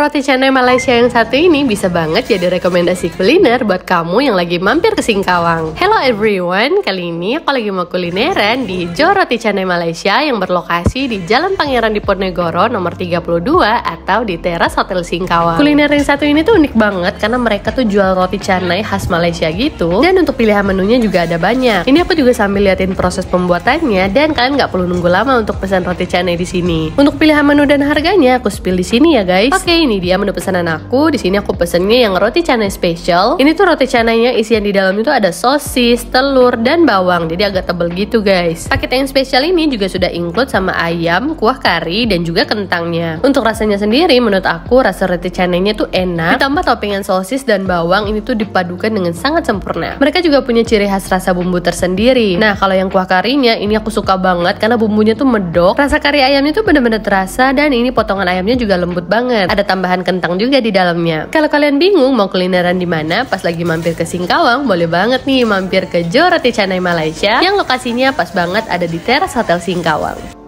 Roti canai Malaysia yang satu ini bisa banget jadi rekomendasi kuliner buat kamu yang lagi mampir ke Singkawang. Hello everyone, kali ini aku lagi mau kulineran di Jo Roti Canai Malaysia yang berlokasi di Jalan Pangeran Diponegoro nomor 32 atau di teras Hotel Singkawang. Kuliner yang satu ini tuh unik banget karena mereka tuh jual roti canai khas Malaysia gitu dan untuk pilihan menunya juga ada banyak. Ini aku juga sambil liatin proses pembuatannya dan kalian nggak perlu nunggu lama untuk pesan roti canai di sini. Untuk pilihan menu dan harganya aku spill di sini ya guys. Oke, okay, ini dia menu pesanan aku. Di sini aku pesennya yang roti canai special. Ini tuh roti canainya isian di dalamnya tuh ada sosis, telur, dan bawang. Jadi agak tebel gitu guys. Paket yang spesial ini juga sudah include sama ayam, kuah kari, dan juga kentangnya. Untuk rasanya sendiri, menurut aku rasa roti canainya tuh enak. Ditambah toppingan sosis dan bawang ini tuh dipadukan dengan sangat sempurna. Mereka juga punya ciri khas rasa bumbu tersendiri. Nah kalau yang kuah karinya ini aku suka banget karena bumbunya tuh medok. Rasa kari ayamnya tuh bener-bener terasa dan ini potongan ayamnya juga lembut banget. Ada tambahan kentang juga di dalamnya. Kalau kalian bingung mau kulineran di mana, pas lagi mampir ke Singkawang, boleh banget nih mampir ke Jo Roti Canai Malaysia yang lokasinya pas banget ada di teras Hotel Singkawang.